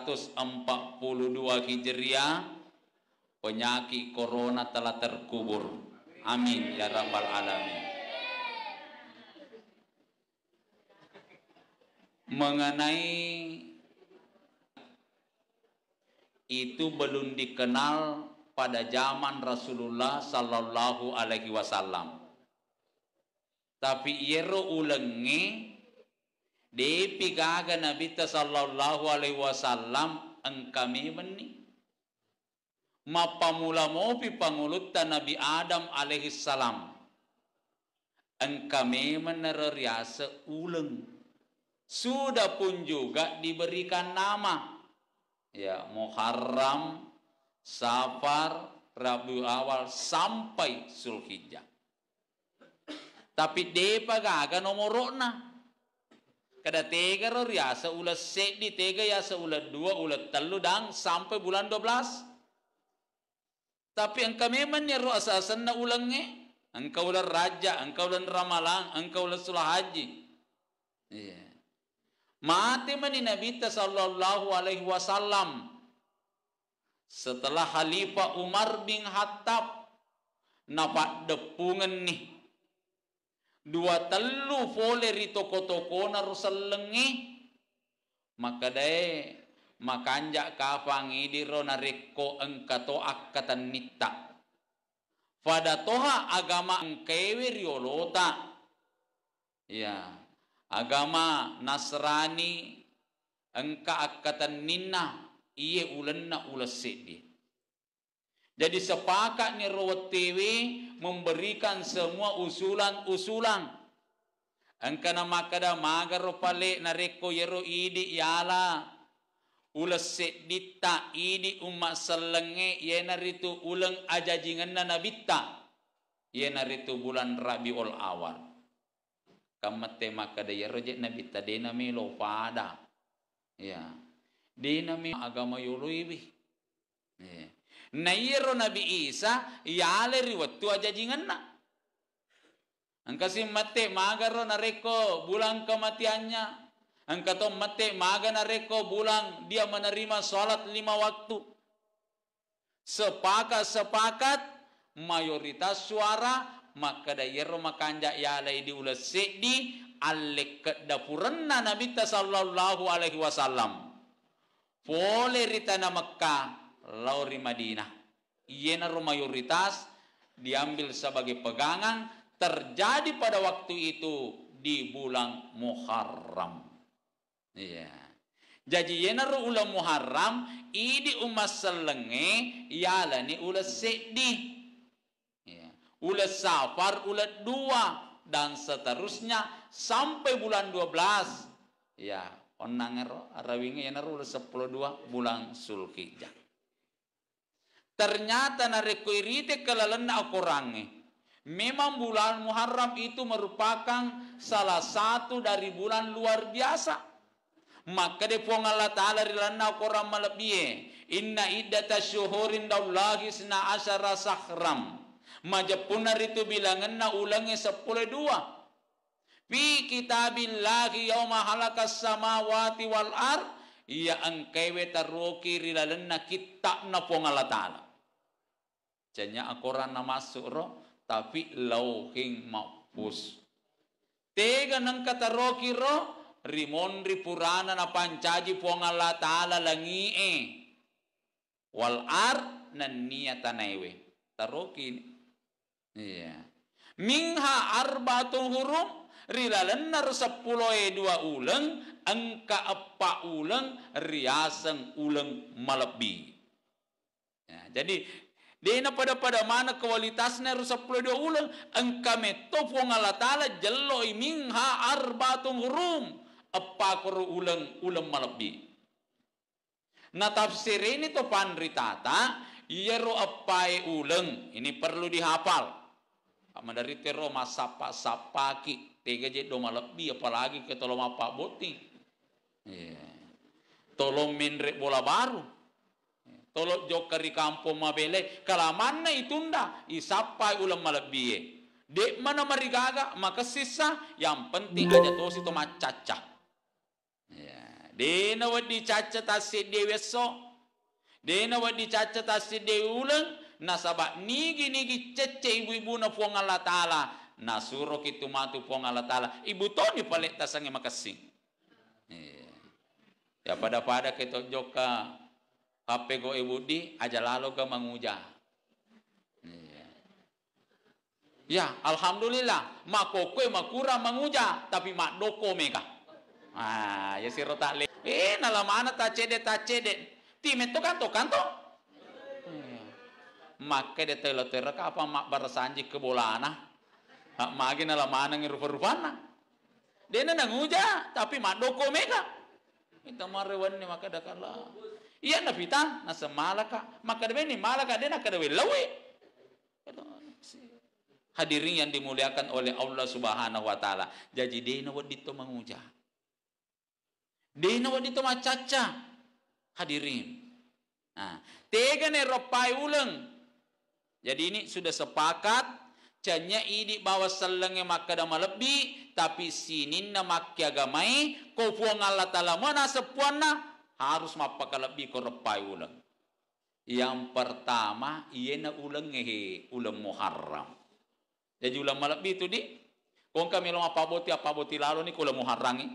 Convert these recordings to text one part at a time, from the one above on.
142 Hijriah penyakit corona telah terkubur. Amin ya rabbal alamin. Mengenai itu belum dikenal pada zaman Rasulullah sallallahu alaihi wasallam. Tapi yero ulengi ದೇಪಿಗಾಗ ನಬಿತ ಸಲ್ಲಲ್ಲಾಹು ಅಲೈ ವಸಲ್ಲಂ engkami meni ma mapamula mopi pangulutta Nabi Adam alaihi salam engkami menereriasa uleng sudah pun juga diberikan nama ya Muharram Safar Rabu Awal sampai Sulhijjah, tapi depa gaga nomorona Kada tega ror ya seulah set di tega ya seulah dua ulah telu dang sampai bulan dua belas. Tapi engkau memang ni roh asasan na ulangnya. Engkau ulah raja, engkau ulah ramalang, engkau ulah sulah haji. Iya. Mati mani Nabi Sallallahu Alaihi Wasallam setelah Khalifah Umar bin Khattab nampak depungan nih dua telu fole ri toko-toko na rusalengi maka dae makanjak kafangi di rona reko engkato akatan nitta pada toha agama engkewe riolota ya agama nasrani engka akatan ninna iye ulenna ulasedi Jadi sepakat ni Ruwet TV memberikan semua usulan-usulan. Engkana makada magar palik na reko yero idi yala. Ulas sedita ini umat selenge yenaritu uleng aja jingenna nabita. Yenaritu bulan Rabiul Awal. Kamate makada yero jek nabita dinami lo pada. Ya. Dinami agama yuluibih. Ya. Nayyiru Nabi Isa yaleri wattu aja jingan na. Angka si matte magaro nareko bulang kematiannya. Angka to mati maga nareko bulang dia menerima salat lima waktu. Sepakat sepakat mayoritas suara maka dayero makanja yale lai di ulasi di alle ke dapurenna Nabi sallallahu alaihi wasallam. Pole rita na Mekah lauri Madinah. Iena mayoritas diambil sebagai pegangan terjadi pada waktu itu di bulan Muharram. Iya. Jadi yena ulah Muharram idi umat selenge yalani ulah sedih. Ya. safar ulah dua dan seterusnya sampai bulan 12. Ya, yeah. onangero arawinge yena sepuluh 10 2 bulan Zulhijjah. Ternyata na rekoirite kelalenna akurangi. Memang bulan Muharram itu merupakan salah satu dari bulan luar biasa. Maka de pong Allah Ta'ala lena orang melebihi. Inna iddata syuhurin daullahi sina asyara sahram. Majapunar itu na ulangi sepuluh dua. Fi kitabillahi yawma halakas samawati wal ar iya angkewe taroki rilalenna kita na pongalatala janya akoran na masuk ro tapi lauhing mapus. tega nang kataroki ro rimondri purana na pancaji pongalatala langi e wal ar nan niatanewe taroki iya minha arbatun hurum rilalenner sepuluh dua uleng engka epa uleng riaseng uleng malebi nah, jadi Dena pada pada mana kualitasnya rusak puluh dua ulang engka metopo ngalatala jeloi ha arbatung rum apa kuru ulang ulang malebi. Nah tafsir ini to panritata yero apai ulang ini perlu dihafal. Dari tero masapa sapaki Tiga je doma lebih apalagi ke tolong apa boti. Yeah. Tolong menrek bola baru. Yeah. Tolong joker di kampung mabele. Kalamannya itunda. Isapai ulam lebih. Dek mana gaga maka sisa yang penting aja tuh si toma caca. Yeah. Dena wadi caca tasik weso de Dena wadi caca tasik dewe ulang. nasaba nigi nigi cece ibu-ibu na fuang Allah Ta'ala nasuro kitu matu pong Allah taala ibu toni palit tasangnya makasing iya. ya pada pada kita joka kape go ibu di aja lalu ke menguja yeah. ya alhamdulillah makokwe makura menguja tapi mak doko mega ah ya siro tak le eh nalamana tak cede tak cede timet to kanto iya. kanto makai de telo apa mak barasanji ke bolana Hak mage nala manang rupa-rupana. Dena nanguja tapi madoko mega. Kita marwan ni maka dakala. Iya na pita na semalaka maka debe ni malaka dena kadawe lawi Hadirin yang dimuliakan oleh Allah Subhanahu wa taala. Jadi dena wadito manguja. Dena wadito macaca. Hadirin. Nah, tega ne ropai uleng Jadi ini sudah sepakat Canya ini bawa selenge maka dama lebih, tapi sini nama kia gamai, kau puang Allah ta'ala mana sepuana, harus mapaka lebih kau repai ulang. Yang pertama, iena ulang ngehe, ulang muharram. Jadi ulama lebih itu di, kau kami lo apa boti apa boti lalu ni kula ni.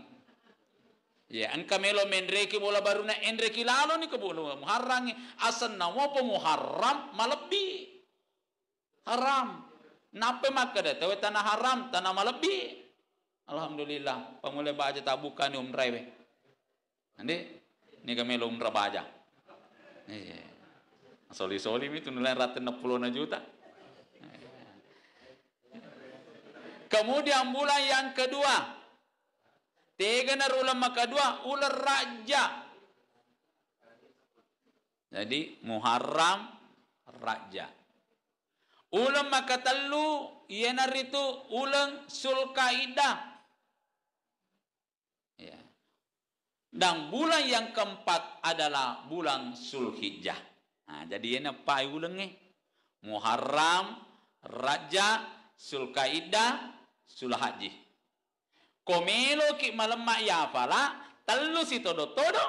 Ya, kami melo mendreki bola baru na endreki lalu ni kebulu muharrangi. Asan nawa pemuharram malebi haram. Nape maka dah tahu tanah haram, tanah malebi. Alhamdulillah, pemula baja tak buka ni umrah we. Nanti ni kami lo umrah baca. Iya. Soli-soli itu nilai ratus enam puluh juta. Iya. Kemudian bulan yang kedua, tiga ulama kedua ular raja. Jadi Muharram raja. Ulang maka telu ienar itu ulang sulkaida. Ya. Dan bulan yang keempat adalah bulan sulhijjah. Nah, ha, jadi ini apa ulangnya? Muharram, Raja, Sulkaida, Sulhaji. Komelo kik malam mak ya fala telu si todo todo.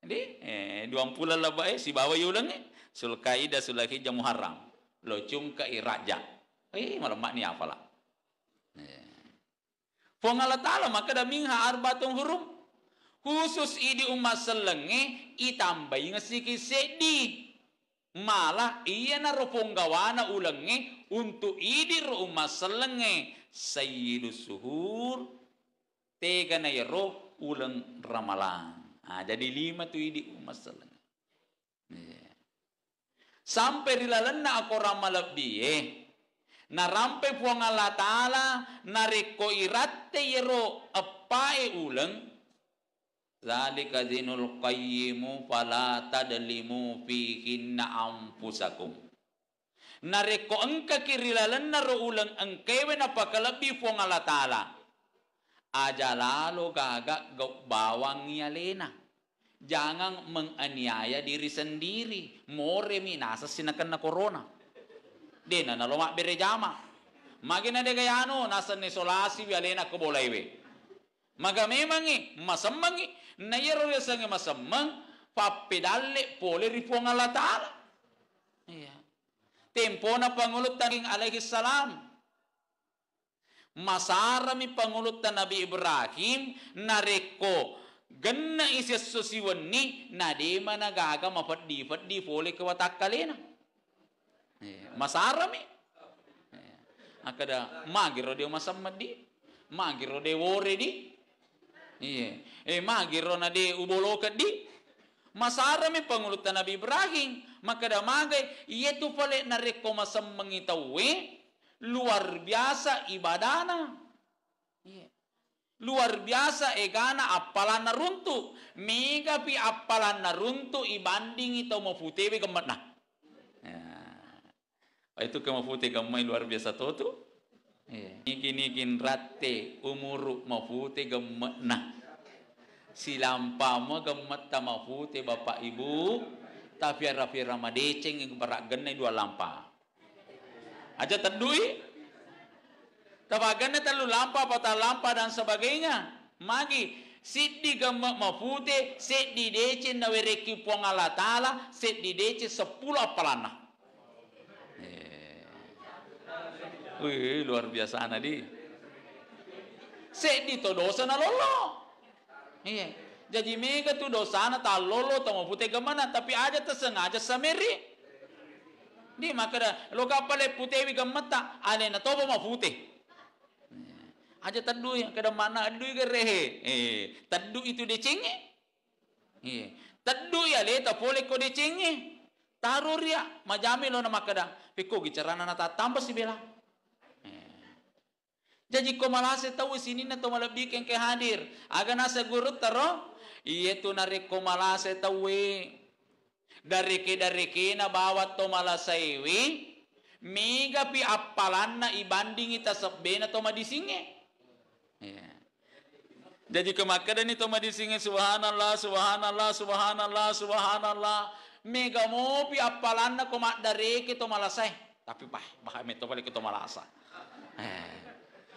Jadi eh, dua puluh lebih eh, si bawa ya ulangnya. Sulkaida, Sulhaji, Muharram. lo chung ka iraja eh malam lah? apalah Fungala ta'ala maka da mingha arbatong hurum. Khusus idi umat selenge itambahi ngesiki sedi. Malah iya na rupunggawana ulenge untuk idi ro umat selenge. Sayyidu suhur tega na roh uleng ramalan. Ah, jadi lima tu idi umat selenge. Eh sampai dilalenna aku ramalab biye na rampe puang Allah Ta'ala nareko iratte yero appae uleng Zalika dinul qayyimu fala tadlimu fihinna ampusakum. Nareko engka kirilalan naro uleng engkewe napakalabi fong Allah Ta'ala. Ajalalo gagak gawbawang yalena jangan menganiaya diri sendiri. More minasa sinakana corona. Dena na loma berejama. Magina de gayano anu, nasa nesolasi vi alena kobolaiwe. Maga memangi masammangi na yero resangi masammang pappedalle pole riponga la Iya. Tempo na pangulo tanging alaihi salam. Masarami pangulo ta Nabi Ibrahim nareko Genna isi susi wani nadi mana gaga ma fadi fadi fole kawa eh, Masarami. Eh, akada magiro de masam madi. Magiro de wore di. Iye. E eh, magiro na de uboloka di. Masarami pangulut Nabi Ibrahim. Maka da magai iye tu fole na reko masam mangita we. Luar biasa ibadana. Luar biasa egana eh, apalana runtu. Mega pi apalana runtu ibanding itu mau putih be gemet nah. Ya. Oh, itu kamu putih gemai luar biasa tuh tuh. Yeah. Niki kini rate umuru mau putih gemet nah. Silampa mau gemet tama putih bapak ibu. Tapi rapi deceng yang berak genai dua lampa. Aja terdui tabaganna terlalu lampa pata lampa dan sebagainya magi siddi gamma mafute set dece na wereki pongala set di dece sepuluh apalana eh. Wih, luar biasa nadi. Set to dosa na lolo. Iya. Jadi mega tu dosa na ta lolo to mafute putih gemana tapi aja tersengaja sameri. Di makara lo kapale putih wi gemata ale na tobo mafute. putih aja tadu yang kada mana adu ga ya rehe eh tadu itu decenge eh tadu ya le ta boleh ko decenge taruh ya majami lo nama kada piko gicarana na tatamba si bela eh. jadi ko malas tahu sini nato to malabik yang ke hadir aga nasa guru taro iye tu nari ko malas tahu dari ke dari ke na bawat to malasaiwi mega pi appalanna ibanding tasabbe na to madisinge Ya. Jadi kemakadan itu mah sini subhanallah, subhanallah, subhanallah, subhanallah. Mega mopi apalanna kumak dari kita malasai. Tapi bah, bah itu balik kita malasa. Eh.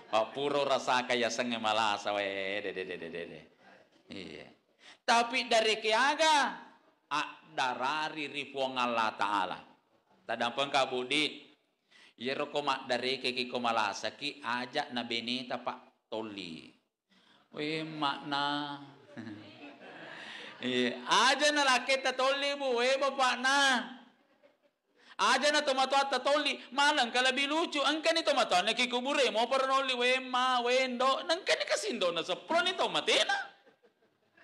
Pak Papuro rasa kaya senge malasa we de de de. Iya. Tapi dari kiaga darari ripuang Allah Ta'ala. Tadampang kabudi. Yero komak dari keki malasa ki ajak nabenita pak toli. Oi makna. Eh, aja nak laki ta toli bu, eh bapa na. Aja nak tomato ta toli, malang kalau bi lucu, angka ni tomato na ki kubure mo pernoli we ma wendo, nangka ni kasindo na sapro ni tomate na.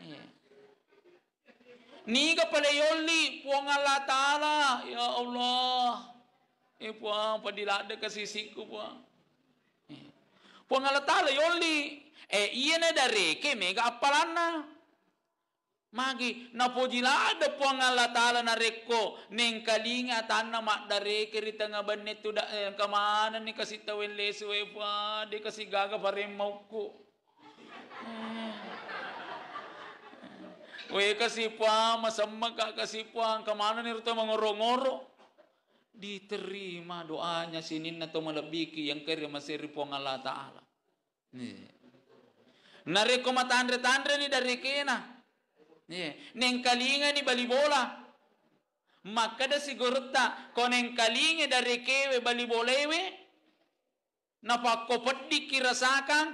Eh. Ni ka pala yoli puang Allah Ta'ala. Ya Allah. Eh puang padilak de ka sisiku puang. ಪೊಂಗಲ yoli e iye da dari ke mega appalanna magi na pojila da puanga na rekko neng kalinga tanna ma da re ke ritanga banne tu da eh, kamana ni kasi tawen lesu eva, pa de gaga pare mauku we kasi pa masamma ka kasi pa kamana ni ruta diterima doanya sinin na tumalabiki yang kiri masih puanga la taala Nih. Nare koma tandre tandre ni dari kena. Nih, neng kalinga ni bali bola. Maka da sigurta koneng kalinga dari kewe bali bolewe. Napakkopadi kirasakan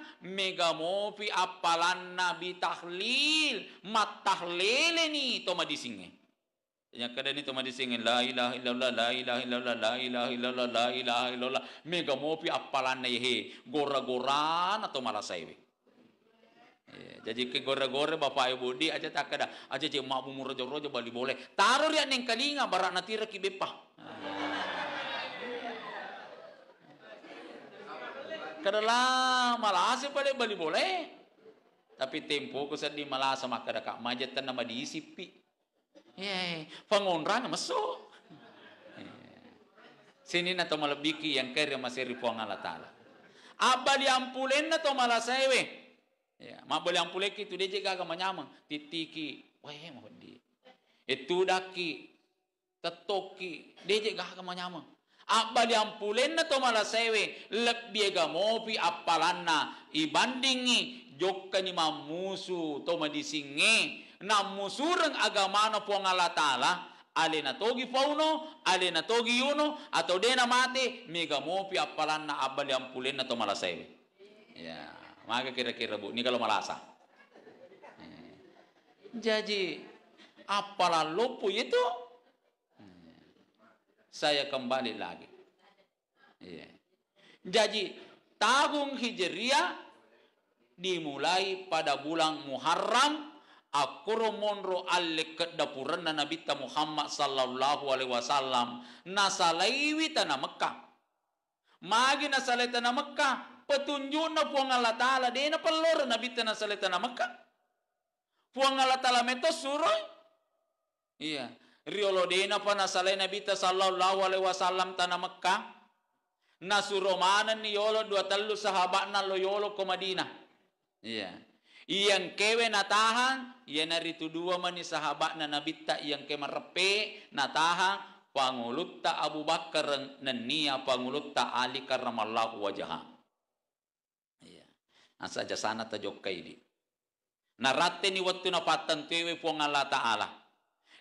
mopi apalan nabi tahlil mat tahlileni toma disinge yang kada ni tuma disingin la ilaha illallah la ilaha illallah la ilaha illallah la ilaha illallah mega mopi appalan na yehe gorra goran atau malah saiwe jadi ke gorra-gorra bapak ibu di aja tak ada aja cek mak bumur rojo rojo bali boleh taruh dia neng kalinga barak nanti reki bepah ah. kada lah malasa balik bali boleh tapi tempo kesan di sama maka kak majat nama diisi pi Ye, pengundang masuk. Iya. Sini na malabiki yang kerja masih po ang Allah Ta'ala. Abali ampulen na to malasewe. Ya, mabali ampulek itu dia jaga agama nyamang. Titiki, weh mohon di. Itu daki, tetoki, dia jaga agama nyamang. Abali ampulen na malah sewe Lebih agamopi apalana. Ibandingi, jokka ni mamusu to madisingi na musurang agamano po ang Allah Ta'ala, alin na togi fauno, alin na togi yuno, ato de na mati, migamupi apalan na abal yang pulin na tumalasay. Ya, maka kira-kira bu, ini kalau malasa. Eh. Jadi, apalan lupu itu, eh. saya kembali lagi. Ya. Jadi, tahun Hijriah dimulai pada bulan Muharram akoro monro alle kedapurana Nabi ta Muhammad sallallahu alaihi wasallam nasalaiwi tanah Mekah magi nasalai tanah Mekah petunjukna puang Allah taala na pelor Nabi ta nasalai tanah Mekah puang Allah taala meto suroi iya riolo dena pa nasalai Nabi ta sallallahu alaihi wasallam tanah Mekah nasuromanan ni yolo dua telu sahabatna lo yolo ke Madinah iya Iyang kewe natahang, yana ritudua mani sahabat na nabitta iyang kemarepe natahang, pangulutta Abu Bakar nenia ya, pangulutta Ali karena karramallahu wajah. Iya. Asa nah, jasana tajokkai di. Narate ni wattu na patantewe puang Allah Ta'ala.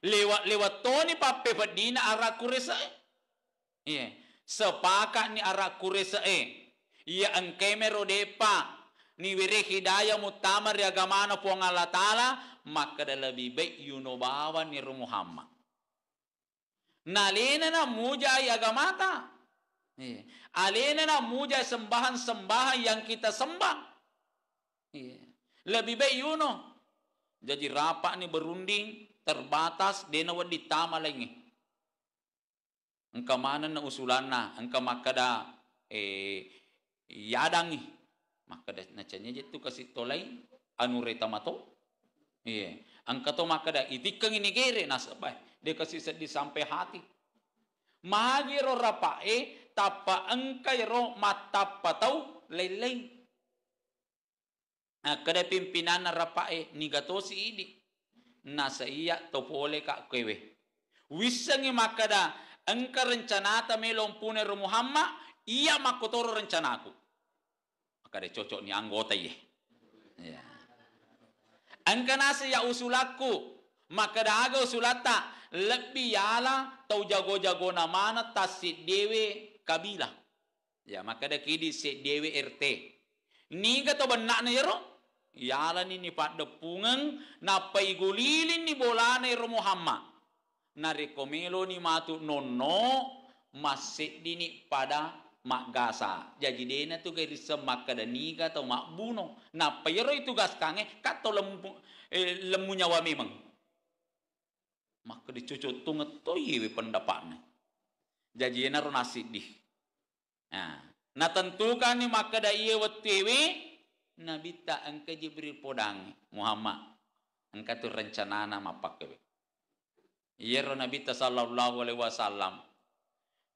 Lewat lewat toni pape fadina arah kuresa. Iya. Sepakat ni arah kuresa eh. Iya engkemero depa ni beri hidayah mutamar ya gamana puang Allah Ta'ala, maka dah lebih baik yuno bawa ni rumah hama. na muja ya gamata. Alena na muja sembahan-sembahan yang kita sembah. Lebih baik yuno. Jadi rapat ni berunding, terbatas, dia nak ditama lagi. Engkau mana na usulana, engkau makada eh, yadangi. maka da nacanya jitu kasih tolai anu reta mato iya angkato maka da itikang ini gere nasabai dia kasih sedih sampai hati mahagiro rapae tapa engkai ro mata patau lele nah, kada pimpinan rapae nigatosi ini nasa iya topole kak kewe wisangi makada engka rencana melom pune Muhammad iya makotoro rencanaku kada cocok ni anggota ye. Ya. Angkana ya usulaku maka dah aga usulata lebih yala tau jago-jago na mana tasid dewe kabilah. Ya maka dah kidi si dewe RT. Ni kata benak na yero? Yala ni ni pak depungan na gulilin ni bola na Muhammad. Na rekomelo ni matu nono masih dini pada mak gasa. Jadi dia na tu gari semak kada nika atau mak buno. Na payro itu gas kange kato lembu eh, lembu nyawa memang. Maka dicucu tunget tu ye pendapatnya. Jadi dia na nasi di. Nah. Ha. Na tentukan ni mak kada iya wetiwi Nabi tak angka Jibril podang Muhammad angka tu rencana nama pakai. Iya Nabi tak sallallahu alaihi wasallam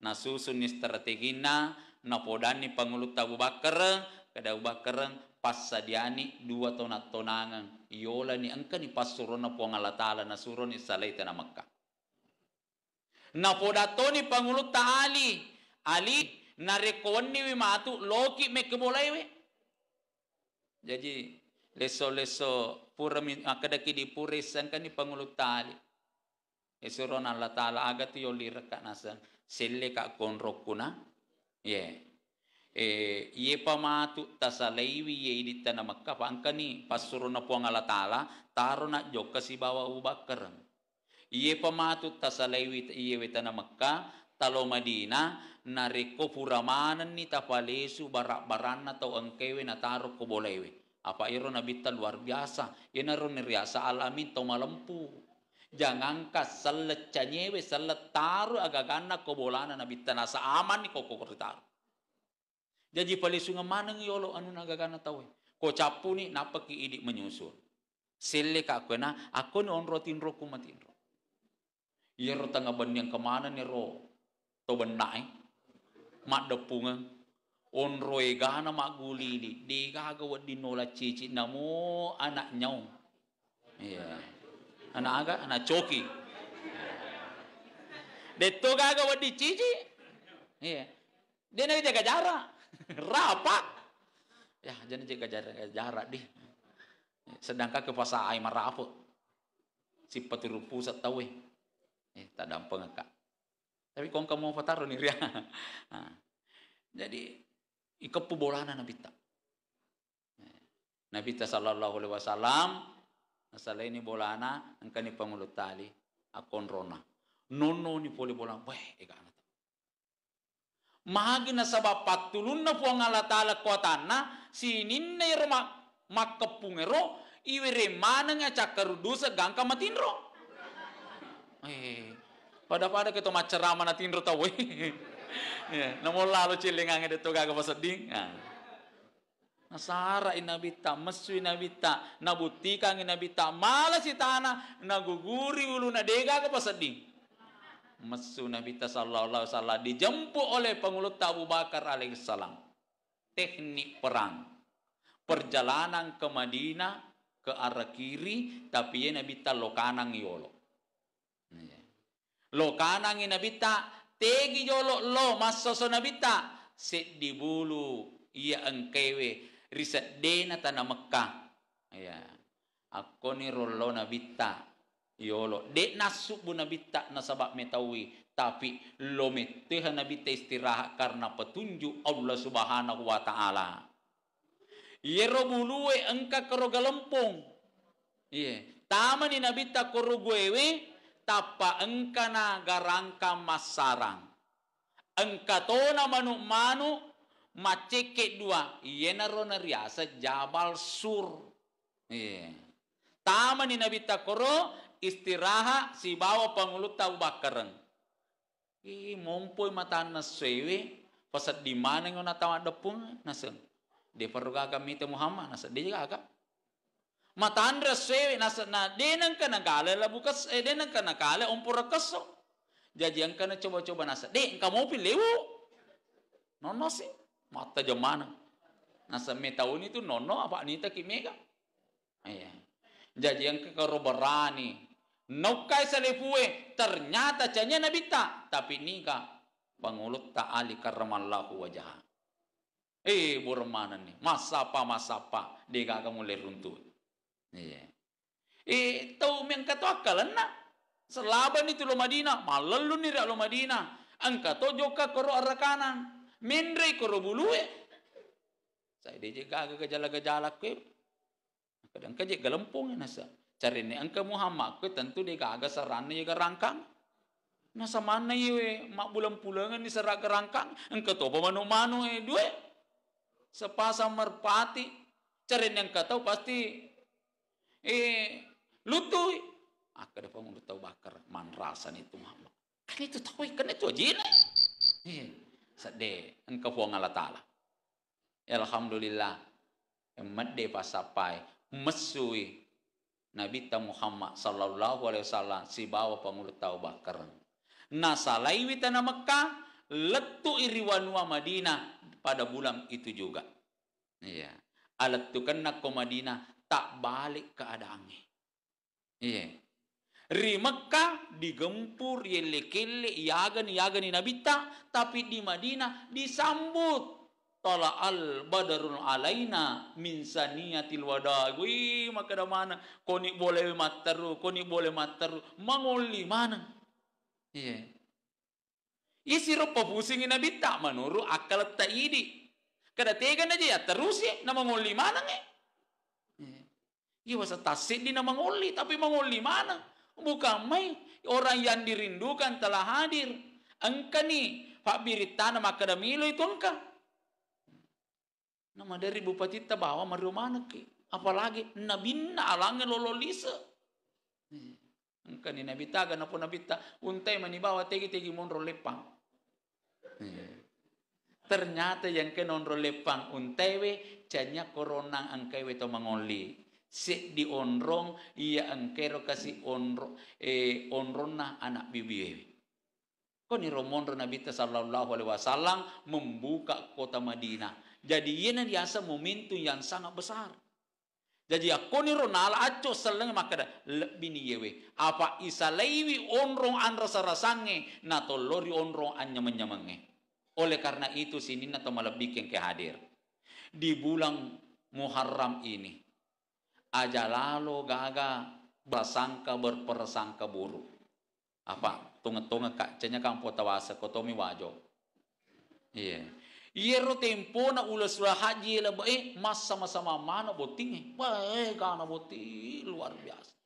Nasu susun strategina na podani pangulut Abu Bakar kada Abu Bakar passadiani dua tonat tonangan yola ni angka ni pasurona po Allah taala na suron isalai tana Makkah na podatoni pangulut Ali Ali na rekonni wi matu loki mulai we jadi leso-leso pura akadaki ah, di puris kan ni pangulut tali esuron Allah Ta'ala agatu yoli rekat nasan selle ka konrokkuna ye e ye pamatu tasalaiwi ye iditta namakka pangkani pasuruna puangala tala taruna jokasi bawa ubakkaram ye pamatu tasalaiwi ye wetana makka talo madina nareko puramanan ni tapalesu barak-baranna tau engkewe na taro ko apa iro nabita luar biasa inaro niriasa alamin tau malempu janganka sallachanyewe sallataru agaganna ko bolana na nabi sa saaman ni koko kortaru jadi palisunga maneng yolo ya anu nagagana tawe ko capu ni napa ki idik menyusul Sile ka aku na aku ni onro tinro kumatinro. matinro iya yero tanga yang kemana ni ro to benai mak depunga onro egana mak gulili dega gawa dinola cici namo anak nyau iya yeah ana aga ana choki dettogaga waddi chiji iya. denage jaga jarak rapak ya jangan jaga jarak jarak deh sedangkan kepasa ai marapa si paturupu satawe eh tak dampeng kak tapi kong kamu pataruh nih ya jadi ikepu bolana nabi tak Nabi sallallahu alaihi wasallam Masalah ini bola ana engkani pangulu tali akon rona. Nonno ni poli bola weh ega ana. Mahagina sabab patulun na puang Allah Ta'ala kuatana sinin na irma makapungero iwere mana nga cakaru dosa gangka matinro. Eh, pada pada kita macerama na tinro tau eh. Ya, Namo lalo cilingang ada toga ka pasading. Ah nasara inabita masu inabita nabutika inabita mala sitana naguguri ulu dega ke pasadi masu nabita sallallahu alaihi wasallam dijemput oleh pengulut Abu Bakar alaihissalam teknik perang perjalanan ke Madinah ke arah kiri tapi ya nabi lo kanan yolo lo kanan nabi tegi jolo lo masa so nabi set di bulu ia engkewe riset dena tanah Mekah ya aku ni rolo nabita yolo iya, de nasu bu nabita nasabak metawi tapi lo nabi nabita istirahat karena petunjuk Allah subhanahu wa ta'ala yero iya, bulue engka karo galempung iya tama ni nabita koro guewe tapa engka na garangka masarang engka na manu manu maceke dua yenarona riasa jabal sur yeah. tamani nabi takoro istiraha si bawa pengulut tahu bakareng i mumpoi mata naswewe pasat di mana ngona tawa depung naseng de paruga kami te Muhammad nasa de jaga agak mata andra sewe nasa nah, na de nang kana gale la bukas eh de nang kana gale umpura keso jadi yang kana coba-coba nasa de kamu mau pilih nono sih mata Nah, nasa metaon itu nono apa anita kimega iya jadi yang kekerobarani Naukai salifue ternyata canya nabi tak tapi nika pangulut ta'ali karramallahu wajah. Eh burmana nih Dia gak akan mulai runtuh. Iya. Eh tau yang kata akal nak selaban itu lo Madinah malal lu nira lo Madinah angka tojoka koro arah kanan Menre koro bulue. Ya. Saya deje gaga gejala-gejala kue, Kadang kaje gelempong ya, nasa. Cari ni angka Muhammad kue tentu dia gaga sarana ya rangkang. Nasa mana ye ya, mak bulan pulangan ni serak rangkang. Angka topa manu-manu eh dua. Sepasang merpati. Cari ni angka tahu pasti eh lutui. Aku ada tahu bakar man rasa ni tu Muhammad. Kan itu tahu ikan, itu jina. Eh sadde an ka fo ngala taala ya alhamdulillah madde pa sapai masui nabi ta muhammad sallallahu alaihi wasallam sibawa pangulu tauba karang na salaiwi tanah Mekah letu iriwanua Madinah pada bulan itu juga iya alat tu kena ke Madinah tak balik keadaannya iya Ri Mekkah digempur yelle-kelle yagani-yagani nabitta tapi di Madinah disambut tala al badarun alaina min saniyatil wada wi maka da mana koni boleh materu, koni boleh materu, mangoli mana iya yeah. isi rupa pusing nabitta manuru akal idi. kada tega aja ya terus ya nama mangoli mana nge iya yeah. Iya, bahasa tasik di nama ngoli, tapi mangoli mana? Bukan mai orang yang dirindukan telah hadir. Engkau nih Pak Birita nama kadamilo itu engkau. Nama dari bupati tabawa mana ki. Apalagi nabinna alangnya lololisa. Engka nih nabita ga nabi ta untai bawa tegi-tegi monro lepang. Ternyata yang ke nonro lepang untewe jadinya korona angkewe to mangoli si di onrong iya angkero kasi onro eh onron na anak bibi Kau ni romon Nabi Sallallahu Alaihi Wasallam membuka kota Madinah. Jadi ini biasa momentum yang sangat besar. Jadi aku ya ni ronala aco seleng makada bini yewe. Apa isalewi onrong an rasa-rasange na tolori onrong an nyaman Oleh karena itu sini na to malebih yang kehadir. Di bulan Muharram ini aja lalu gaga basangka berpersangka buruk apa tunga-tunga kacanya kampo tawasa kotomi wajo iya Iya Yero tempo na ulas ulah haji lah eh mas sama-sama mana boting eh bae kana boti luar biasa.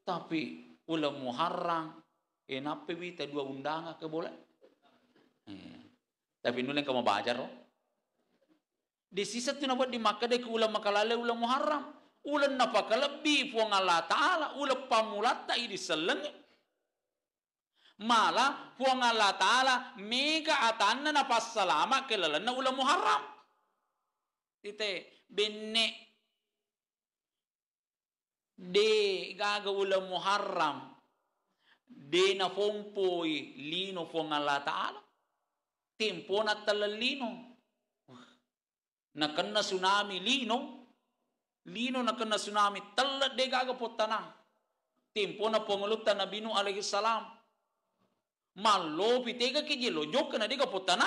Tapi ulah muharram enape eh, bita dua undangan ke boleh. Iya. Tapi nuleng kamu belajar loh di sisa tina buat di makade ke ulam makalale ulam muharram ulam napa kelebi puang Allah taala ulam pamulata ini seleng malah puang Allah taala mega atanna napa salama kelalana ulam muharram ite benne de gaga ulam muharram de na fompoi lino puang Allah taala tempo na talalino nakanna tsunami lino lino nakanna tsunami talla degaga pottana tempo na pongalutta nabinu alayhi salam malopi tega ke jelo jokna dega pottana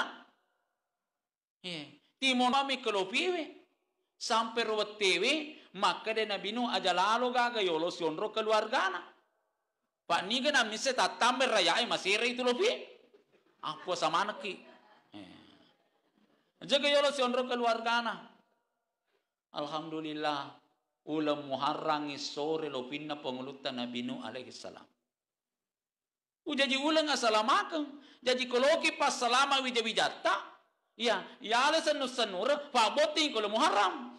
e timo mami kalopiwe sampai ruwattewe makkade nabinu ajalalo gaga yolo sionro keluargana pak niga na mise tatambe rayai masire itu lopi apa sama anakki jaga yolo ya siondro keluargana alhamdulillah ulam muharrangi sore lo pinna pengulutta nabi nu alaihi salam ujaji ulang asalamakang jaji koloki pas salama wija wijata ya ya alasan nusanur fa boting kalau muharram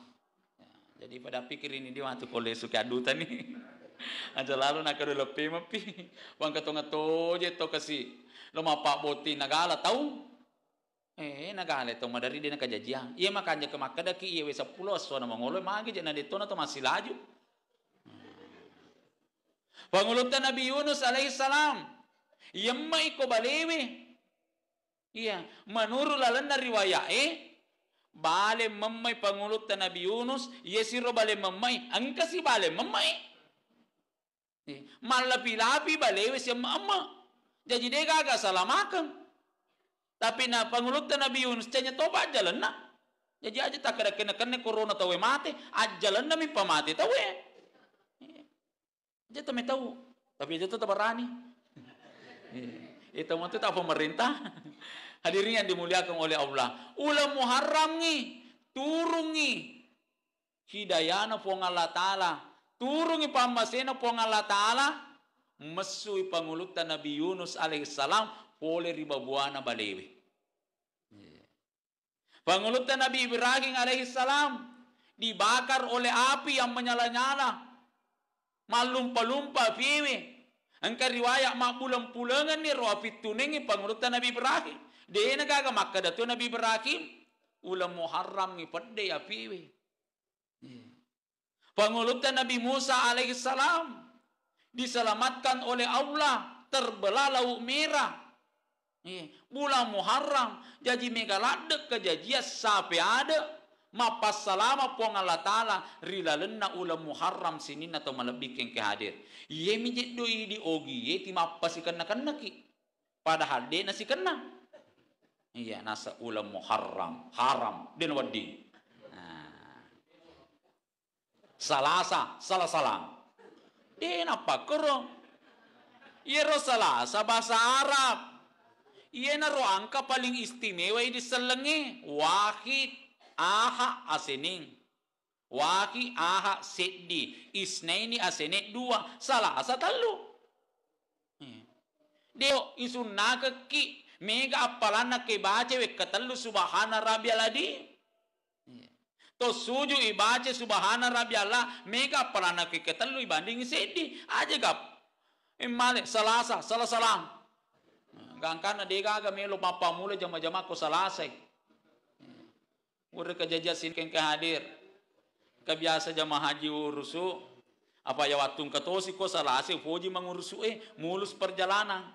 ya, jadi pada pikir ini dia waktu kole suka duta nih aja lalu nak dulu lepi mapi wang ketong je to kasi lo mapak boting nagala tahu eh nagale to madari de nakajajiang iya makanya ke makada ki iya wesa pulos so na mangolo magi jana de tona to masih laju pangulutan Nabi Yunus alaihi salam yamma iko balewe iya manuru lalana riwayat eh bale mamai pangulutan Nabi Yunus yesiro iya bale mammay angkasi bale mammay eh, Malapi lapi balewe si ama Jadi dia gagal salamakan tapi na pangulutta nabi Yunus canya toba ajalanna jadi aja tak kada kena kena corona tawe mati ajalanna nami pamati tawe aja tame iya. tau, tapi aja tuh berani iya. itu mah tuh pemerintah hadirin yang dimuliakan oleh Allah ulam muharram ni turungi hidayana pongala taala turungi pamasena pongala taala mesui pangulutta nabi Yunus alaihissalam pole riba buana balewe. Iya. Pengulutnya Nabi Ibrahim alaihissalam dibakar oleh api yang menyala-nyala. Malumpa-lumpa fiwi. Engkau riwayat mak pulang-pulangan ni roh fitunengi pengulutnya Nabi Ibrahim. Dia negara maka datu Nabi Ibrahim. Ulam Muharram ni pedih ya fiwi. Iya. Pengulutnya Nabi Musa alaihissalam diselamatkan oleh Allah terbelah laut merah bulan Muharram jadi mega ladek kejadian ya, sampai ada mapas selama pong Allah Ta'ala rilalenna ulam Muharram sinin atau melebih keng kehadir ye mijit doi di ogi ye ti mapas si kena kena ki padahal dia nasi kena iya nasa ulam Muharram haram dan wadi ah. salasa salah salam dia napa kerong Yerusalem bahasa Arab Iya ienaro angka paling istimewa ini selengi waki aha asening Waki aha sedi ini asene dua salah asa tallu iya. deo isun ki mega apalana ke bace we katallu subhana rabbi aladi iya. to suju i bace subhana rabbi ala mega apalana ke katallu ibanding sedi aja gap imale salah salah ada gaga melu papa mulai jama-jama ko salasay. Uri kejajah keng kehadir, kebiasa jama haji urusu. Apa ya watung ketosi ko salasay foji mengurusu eh mulus perjalanan.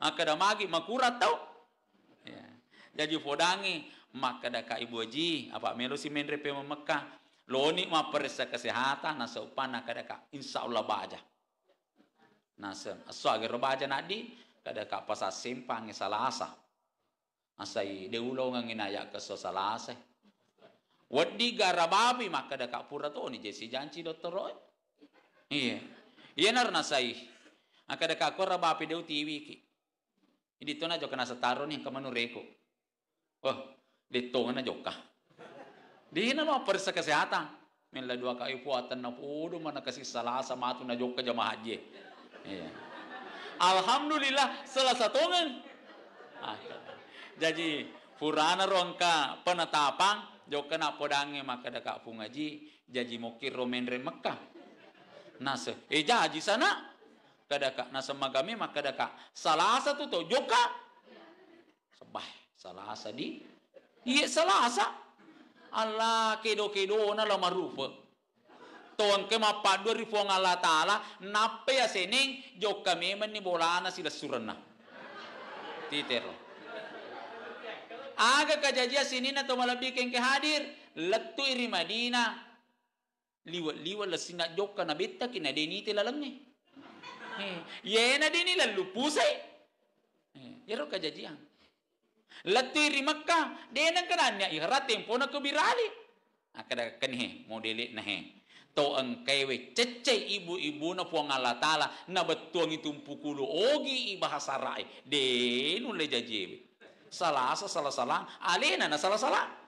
Ah, magi, makurat tau. Ya. Jadi fodangi maka daka ibu haji apa melu si menrepe Mekah. Loni ma periksa kesehatan nasa upana nah kak. insya Allah baja. Nasa asal agar baja nadi kada kapasa simpang ni salasa asai deulo nginaya ke so salasa waddi garababi maka kada kapura to ni jesi janji dokter roy iya iya nar nasai maka ah, kada kakora bapi deu tiwi ki ini tuh najo kena setaro nih kemanu reko oh di tongan najo kah di hina lo periksa kesehatan Mila dua kali puatan na pudu mana kasih salah sama tu najo ke jamaah Iya. Alhamdulillah salah satu ngan. Ah, jadi furana rongka penetapan jo kena podange maka dekat pungaji jadi mukir romen re Mekah. Nase eh jadi sana kada kak nase magami maka dekat salah satu tu joka sebah salah satu di iya salah satu Allah kedo kedo nala marufa ton ke mapa dua ribu orang Allah Ta'ala nape ya sening jok kami menibolana sila surana titir agak kajajia ya sini atau malam bikin ke hadir letu iri Madinah liwat liwat lesi nak jok kena beta kena deni telalangnya eh, ya na deni lalu pusai eh, ya roh kajajian ya. Letih iri Mekah. Dia kena ni. Ihrat tempoh nak kebirali. Akan dah kena. Modelik nak tau kewe cece ibu-ibu na puang Allah Ta'ala na betuang itu pukulu ogi ibahasa rai denu le jajewe salasa salah-salah alena na salah-salah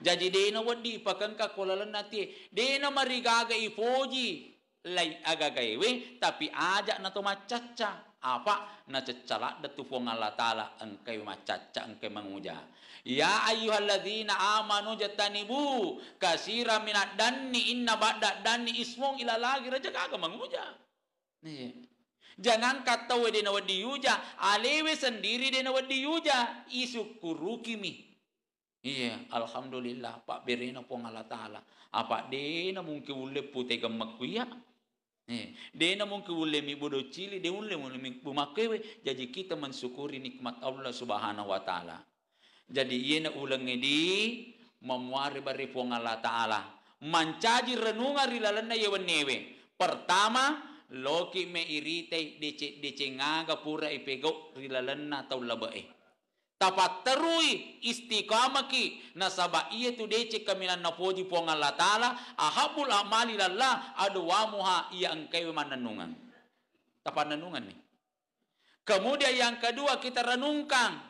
jadi dia wadi pakan ka kolalan nanti dia marigaga ifoji lai agagaiwe tapi ajak na to macaca apa na cecala datu Allah taala engkai macaca engkai menguja ya ayyuhalladzina amanu jatanibu kasira minad danni inna ba'da danni ismung ila lagi raja kagak menguja nih jangan kata wedena wediyuja alewe sendiri dena wediyuja isu kurukimi Iya, alhamdulillah Pak Berena pong Allah Taala. Apa dena mungkin ulepu putegamakuya Dena mungkin boleh mi bodoh cili, dia boleh mi bumakewe. Jadi kita mensyukuri nikmat Allah Subhanahu wa taala. Jadi iena ulang di memuari bari Allah taala. Mancaji renunga rilalana yewenewe. Ya Pertama, loki me irite dece ngaga pura ipego rilalana tau labae. Eh tapa terui istiqamaki nasaba iya tu dece kaminan napoji pong Allah Ta'ala ahabul amali lallah aduwamuha iya engkai mananungan tapa nenungan nih kemudian yang kedua kita renungkan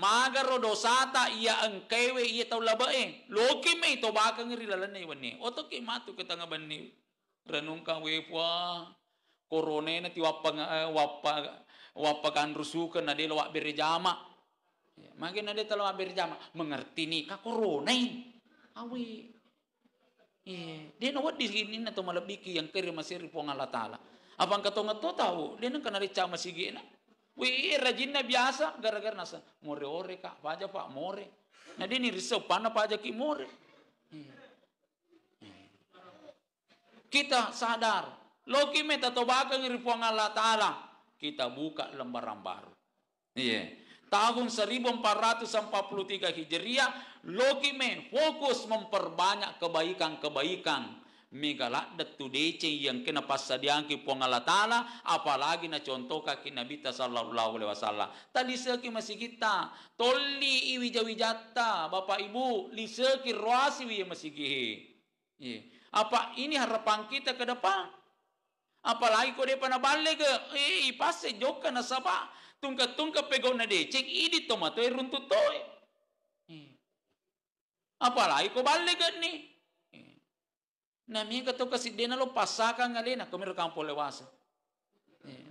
magaro dosata ia engkewe ia tau labae eh. loki me to bakang ri lalane wani oto ki matu kita ngabani renungkan wepwa korone na ti wapang eh, wapa wapakan rusukan na delo wak berjama Ya, makin ada tolong abir jama mengerti nih kakurunain awi. Iya, dia nawa di sini na biki yang kiri masih ripong Allah Taala. Abang katong nggak tahu, dia nang kana rica masih gina. Wi rajinnya biasa gara-gara nasa more ore kak, apa aja pak more. Nah dia ni risau panah apa aja ki more. Iya. Kita sadar Loki meta tobakan ngiripuang Allah Ta'ala. Kita buka lembaran baru. Iya. Yeah. tahun 1443 Hijriah, Loki Lokime fokus memperbanyak kebaikan-kebaikan. Megalak datu dece yang kena pasadian ki puang apalagi na contoh kaki Nabi Tasallallahu Alaihi Wasallam. Tadi seki masih kita, toli iwijawijata, bapa ibu, liseki ruasi iwi masih gihi. Apa ini harapan kita ke depan? Apalagi kau dia pernah balik ke? Eh, pasti jokan nasabah. tungka-tungka pegau na decek ini tomato e runtu toe. Apalagi ko balikan ni. Nami ka to kasi din lo pasakan nga lina kumiro kampo lewasa.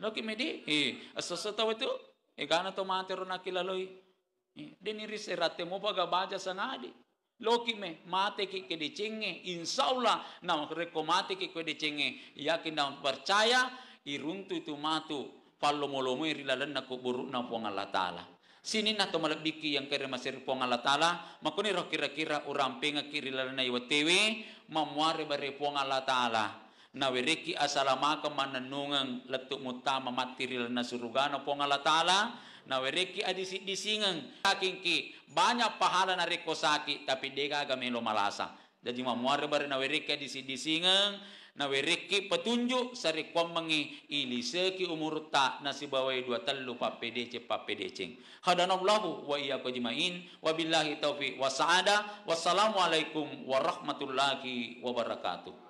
Lo kimi di eh asasa taw itu e gana tomato na kilaloy. Deni riserate mo baca sanadi. Lo kimi? Mati mate ki kede cenge insyaallah na rekomate ki kede cenge yakin dan percaya iruntu tu matu pallo molomo irilalan na kuburu na puang Sini na to malabdiki yang kira masir puang Allah Ta'ala, makuni roh kira-kira urampe nga kirilalan na iwatewe, mamuare bare puang Allah Ta'ala. Na wereki asalamaka mananungang latuk mutama matirilan na surugana puang Allah Ta'ala, na wereki adisi disingang kakinki banyak pahala na sakit tapi dega gamelo malasa. Jadi mamuare bare na wereki adisi disingang nawe reki petunjuk sari kwamengi ili seki umur ta nasi bawai dua telu papedece papedece hadanallahu wa iyyakum wa wabillahi taufiq wa sa'ada wassalamu alaikum warahmatullahi wabarakatuh